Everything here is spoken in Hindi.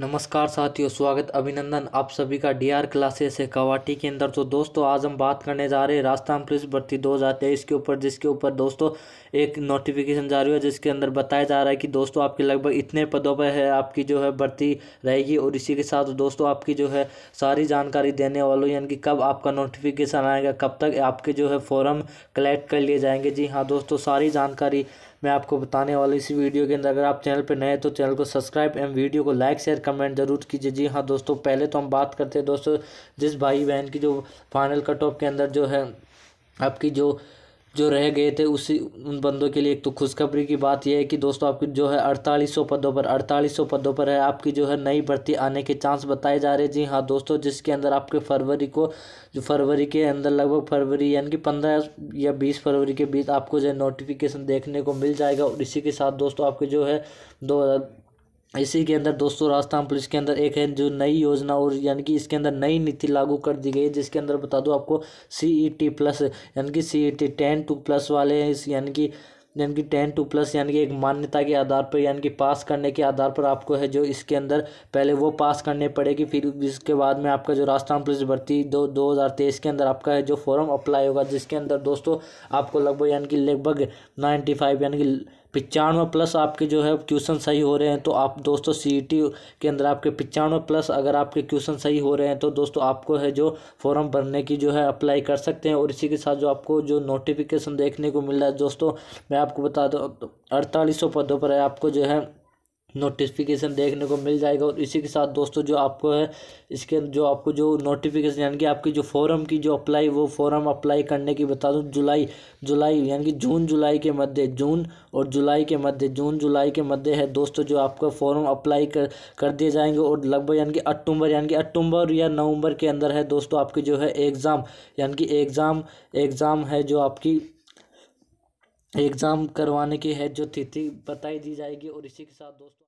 नमस्कार साथियों स्वागत अभिनंदन आप सभी का डीआर क्लासेस है कवाटी के अंदर तो दोस्तों आज हम बात करने जा रहे हैं राजस्थान पुलिस भर्ती दो हज़ार तेईस के ऊपर जिसके ऊपर दोस्तों एक नोटिफिकेशन जारी हुआ जिसके अंदर बताया जा रहा है कि दोस्तों आपके लगभग इतने पदों पर है आपकी जो है भर्ती रहेगी और इसी के साथ दोस्तों आपकी जो है सारी जानकारी देने वालों यानी कि कब आपका नोटिफिकेशन आएगा कब तक आपके जो है फॉर्म कलेक्ट कर लिए जाएंगे जी हाँ दोस्तों सारी जानकारी मैं आपको बताने वाला इसी वीडियो के अंदर अगर आप चैनल पर नए तो चैनल को सब्सक्राइब एवं वीडियो को लाइक शेयर कमेंट जरूर कीजिए जी हाँ दोस्तों पहले तो हम बात करते हैं दोस्तों जिस भाई बहन की जो फाइनल कट ऑफ के अंदर जो है आपकी जो जो रह गए थे उसी उन बंदों के लिए एक तो खुशखबरी की बात यह है कि दोस्तों आपकी जो है अड़तालीस पदों पर अड़तालीस पदों पर है आपकी जो है नई भर्ती आने के चांस बताए जा रहे हैं जी हाँ दोस्तों जिसके अंदर आपके फरवरी को जो फरवरी के अंदर लगभग फरवरी यानी कि पंद्रह या बीस फरवरी के बीच आपको जो है नोटिफिकेशन देखने को मिल जाएगा और इसी के साथ दोस्तों आपके जो है दो इसी के अंदर दोस्तों राजस्थान पुलिस के अंदर एक है जो नई योजना और यानी कि इसके अंदर नई नीति लागू कर दी गई है जिसके अंदर बता दूं आपको सी ई टी प्लस यानी कि C E T ten two plus वाले यानी कि यानी कि टेन टू प्लस यानी कि एक मान्यता के आधार पर यानी कि पास करने के आधार पर आपको है जो इसके अंदर पहले वो पास करने पड़ेगी फिर इसके बाद में आपका जो राजस्थान पुलिस भर्ती दो दो हज़ार तेईस के अंदर आपका है जो फॉर्म अप्लाई होगा जिसके अंदर दोस्तों आपको लगभग यानी कि लगभग नाइन्टी फाइव यानी कि पचानवे प्लस आपके जो है क्वेश्चन सही हो रहे हैं तो आप दोस्तों सी e के अंदर आपके पचानवे प्लस अगर आपके क्वेश्चन सही हो रहे हैं तो दोस्तों आपको है जो फॉर्म भरने की जो है अप्लाई कर सकते हैं और इसी के साथ जो आपको जो नोटिफिकेशन देखने को मिल रहा है दोस्तों मैं आपको बता दो तो अड़तालीस सौ पदों पर है आपको जो है नोटिफिकेशन देखने को मिल जाएगा और इसी के साथ दोस्तों जो आपको है इसके जो आपको जो नोटिफिकेशन यानी कि आपकी जो फॉरम की जो अप्लाई वो फॉरम अप्लाई करने की बता दूं जुलाई जुलाई यानी कि जून जुलाई के मध्य जून और जुलाई के मध्य जून जुलाई के मध्य है दोस्तों जो आपका फॉरम अप्लाई कर कर दिए जाएंगे और लगभग यानी कि अक्टूबर यानी कि अक्टूबर या नवंबर के अंदर है दोस्तों आपकी जो है एग्ज़ाम यानी कि एग्ज़ाम एग्ज़ाम है जो आपकी एग्ज़ाम करवाने की है जो तिथि बताई दी जाएगी और इसी के साथ दोस्तों